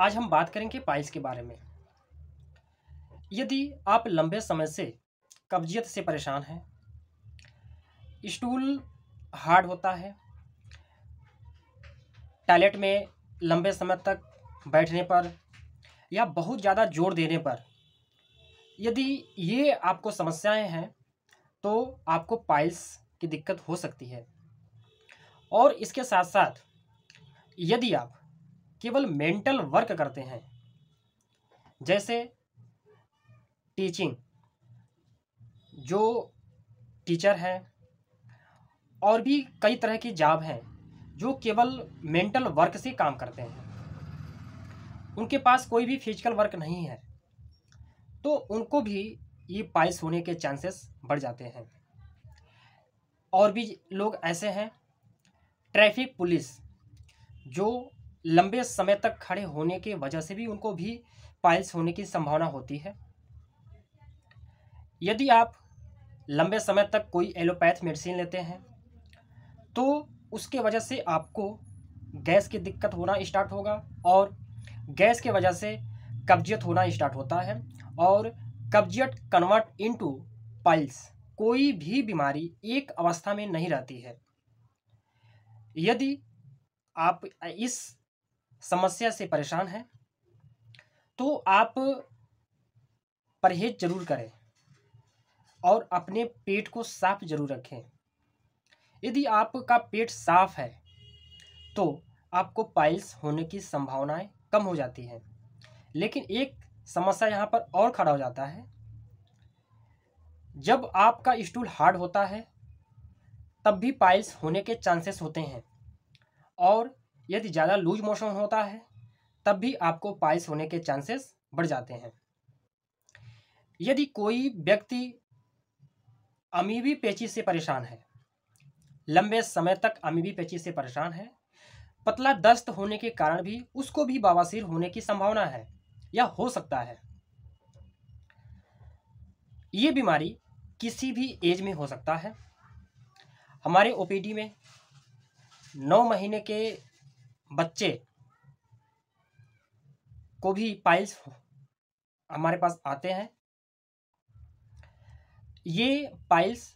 आज हम बात करेंगे पाइल्स के बारे में यदि आप लंबे समय से कब्जियत से परेशान हैं स्टूल हार्ड होता है टॉयलेट में लंबे समय तक बैठने पर या बहुत ज़्यादा जोर देने पर यदि ये आपको समस्याएं हैं तो आपको पाइल्स की दिक्कत हो सकती है और इसके साथ साथ यदि आप केवल मेंटल वर्क करते हैं जैसे टीचिंग जो टीचर हैं और भी कई तरह की जॉब हैं जो केवल मेंटल वर्क से काम करते हैं उनके पास कोई भी फिजिकल वर्क नहीं है तो उनको भी ये पाइस होने के चांसेस बढ़ जाते हैं और भी लोग ऐसे हैं ट्रैफिक पुलिस जो लंबे समय तक खड़े होने की वजह से भी उनको भी पाइल्स होने की संभावना होती है यदि आप लंबे समय तक कोई एलोपैथ मेडिसिन लेते हैं तो उसके वजह से आपको गैस की दिक्कत होना स्टार्ट होगा और गैस के वजह से कब्जियत होना स्टार्ट होता है और कब्जियत कन्वर्ट इनटू पाइल्स कोई भी बीमारी एक अवस्था में नहीं रहती है यदि आप इस समस्या से परेशान है तो आप परहेज जरूर करें और अपने पेट को साफ जरूर रखें यदि आपका पेट साफ है तो आपको पाइल्स होने की संभावनाएं कम हो जाती हैं लेकिन एक समस्या यहाँ पर और खड़ा हो जाता है जब आपका स्टूल हार्ड होता है तब भी पाइल्स होने के चांसेस होते हैं और यदि ज़्यादा लूज मोशन होता है तब भी आपको पाइल्स होने के चांसेस बढ़ जाते हैं यदि कोई व्यक्ति अमीबी पेची से परेशान है लंबे समय तक अमीबी पेची से परेशान है पतला दस्त होने के कारण भी उसको भी बवासीर होने की संभावना है या हो सकता है ये बीमारी किसी भी एज में हो सकता है हमारे ओपीडी में नौ महीने के बच्चे को भी पाइल्स हमारे पास आते हैं ये पाइल्स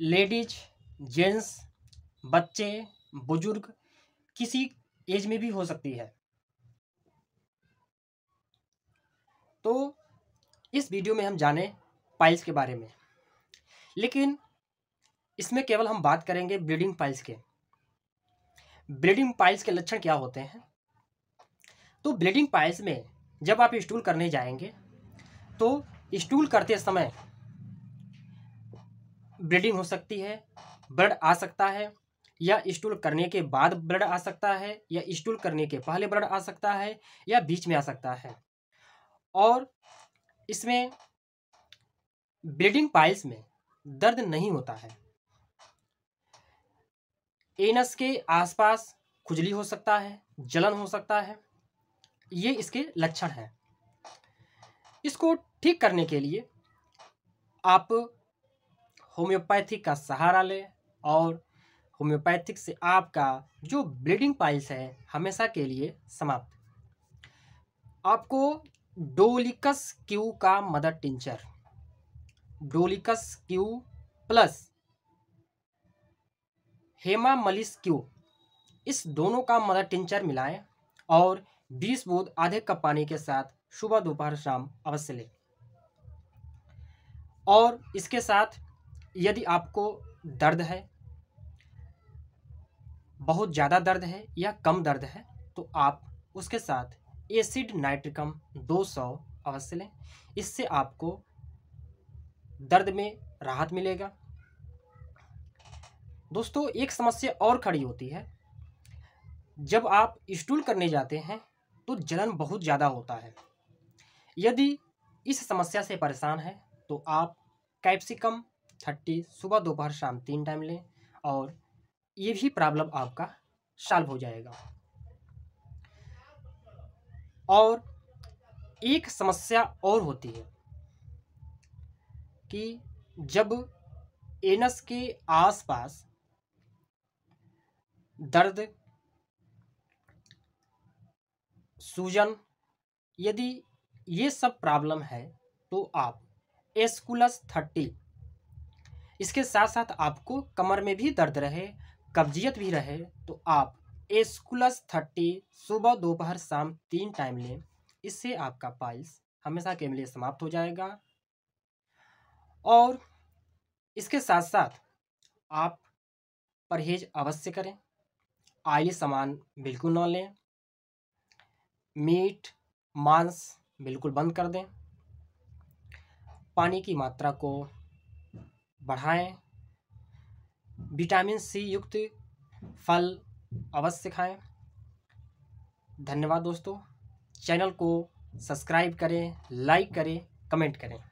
लेडीज जेंट्स बच्चे बुजुर्ग किसी एज में भी हो सकती है तो इस वीडियो में हम जाने पाइल्स के बारे में लेकिन इसमें केवल हम बात करेंगे ब्लीडिंग पाइल्स के ब्लीडिंग पाइल्स के लक्षण क्या होते हैं तो ब्लीडिंग पाइल्स में जब आप स्टूल करने जाएंगे तो स्टूल करते समय ब्लीडिंग हो सकती है ब्लड आ सकता है या स्टूल करने के बाद ब्लड आ सकता है या स्टूल करने के पहले ब्लड आ सकता है या बीच में आ सकता है और इसमें ब्लीडिंग पाइल्स में दर्द नहीं होता है एनस के आसपास खुजली हो सकता है जलन हो सकता है ये इसके लक्षण हैं इसको ठीक करने के लिए आप होम्योपैथिक का सहारा लें और होम्योपैथिक से आपका जो ब्लीडिंग पाइल्स है हमेशा के लिए समाप्त आपको डोलिकस क्यू का mother tincture Dolichos Q plus Hamamelis Q इस दोनों का मदर टिंचर मिलाएं और 20 बूंद आधे कप पानी के साथ सुबह दोपहर शाम अवश्य लें और इसके साथ यदि आपको दर्द है बहुत ज़्यादा दर्द है या कम दर्द है तो आप उसके साथ एसिड नाइट्रिकम 200 अवश्य लें इससे आपको दर्द में राहत मिलेगा दोस्तों एक समस्या और खड़ी होती है जब आप स्टूल करने जाते हैं तो जलन बहुत ज़्यादा होता है यदि इस समस्या से परेशान हैं तो आप कैप्सिकम थर्टी सुबह दोपहर शाम तीन टाइम लें और ये भी प्रॉब्लम आपका सॉल्व हो जाएगा और एक समस्या और होती है कि जब एनस के आसपास दर्द सूजन यदि ये सब प्रॉब्लम है तो आप एस्कुलस थर्टी इसके साथ साथ आपको कमर में भी दर्द रहे कब्जियत भी रहे तो आप एस्कुलस थर्टी सुबह दोपहर शाम तीन टाइम लें इससे आपका पाइल्स हमेशा के लिए समाप्त हो जाएगा और इसके साथ साथ आप परहेज अवश्य करें आयली सामान बिल्कुल ना लें मीट मांस बिल्कुल बंद कर दें पानी की मात्रा को बढ़ाएं विटामिन सी युक्त फल अवश्य खाएं धन्यवाद दोस्तों चैनल को सब्सक्राइब करें लाइक करें कमेंट करें